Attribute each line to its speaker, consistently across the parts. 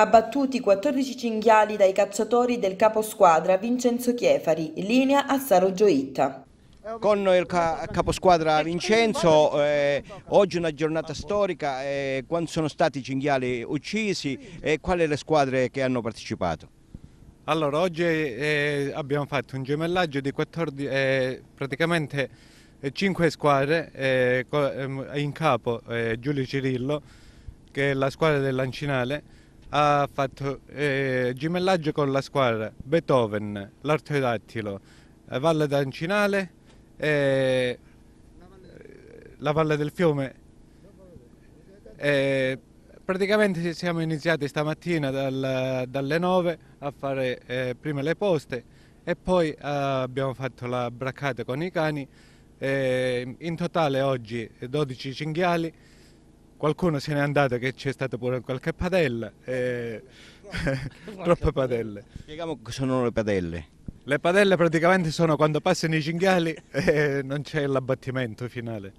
Speaker 1: Abbattuti 14 cinghiali dai cacciatori del caposquadra Vincenzo Chiefari, linea a Saro Gioitta. Con il ca caposquadra Vincenzo, eh, oggi una giornata storica, eh, quando sono stati i cinghiali uccisi e eh, quali le squadre che hanno partecipato?
Speaker 2: Allora, oggi eh, abbiamo fatto un gemellaggio di 14, eh, praticamente 5 eh, squadre, ehm, in capo Giulio Cirillo, che è la squadra dell'Ancinale, ha fatto eh, gemellaggio con la squadra Beethoven, l'Arteodattilo, eh, Valle d'Ancinale, eh, eh, la Valle del Fiume. Eh, praticamente siamo iniziati stamattina dal, dalle 9 a fare eh, prima le poste e poi eh, abbiamo fatto la braccata con i cani. in totale oggi 12 cinghiali qualcuno se n'è andato che c'è stata pure qualche padella, e... troppe padelle.
Speaker 1: Spieghiamo cosa sono le padelle.
Speaker 2: Le padelle praticamente sono quando passano i cinghiali e non c'è l'abbattimento finale.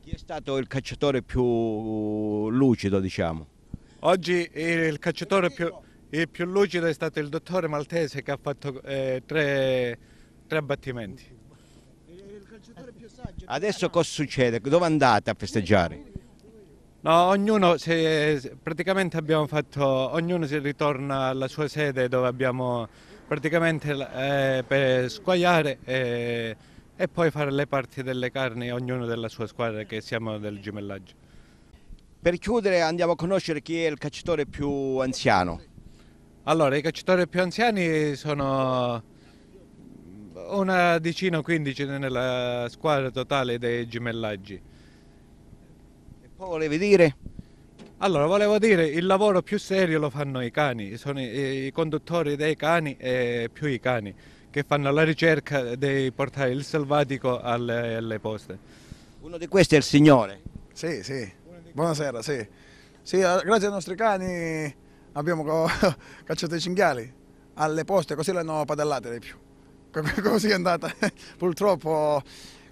Speaker 1: Chi è stato il cacciatore più lucido, diciamo?
Speaker 2: Oggi il cacciatore più, il più lucido è stato il dottore Maltese che ha fatto eh, tre, tre abbattimenti.
Speaker 1: Adesso cosa succede? Dove andate a festeggiare?
Speaker 2: No, ognuno si, praticamente abbiamo fatto, ognuno si ritorna alla sua sede dove abbiamo praticamente eh, per squagliare e, eh, e, poi fare le parti delle carni, ognuno della sua squadra che siamo del gemellaggio. Per chiudere andiamo a conoscere chi è il cacciatore più
Speaker 1: anziano.
Speaker 2: Allora, i cacciatori più anziani sono una decina o quindici nella squadra totale dei gemellaggi. Poi volevi dire? Allora, volevo dire, il lavoro più serio lo fanno i cani, sono i, i conduttori dei cani e più i cani che fanno la ricerca di portare il selvatico alle, alle poste.
Speaker 1: Uno di questi è il signore? Sì, sì. Buonasera, sì. sì. Eh, grazie ai nostri cani abbiamo cacciato i cinghiali alle poste, così le hanno padellate di più. Così è andata. Purtroppo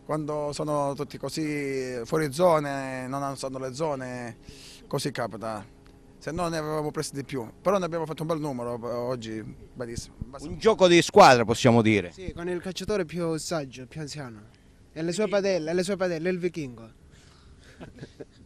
Speaker 1: quando sono tutti così fuori zone, non sanno le zone, così capita. Se no ne avevamo presi di più, però ne abbiamo fatto un bel numero eh, oggi, bellissimo. Un gioco di squadra possiamo dire. Sì, con il calciatore più saggio, più anziano. E le sue padelle, e le sue padelle, il vichingo.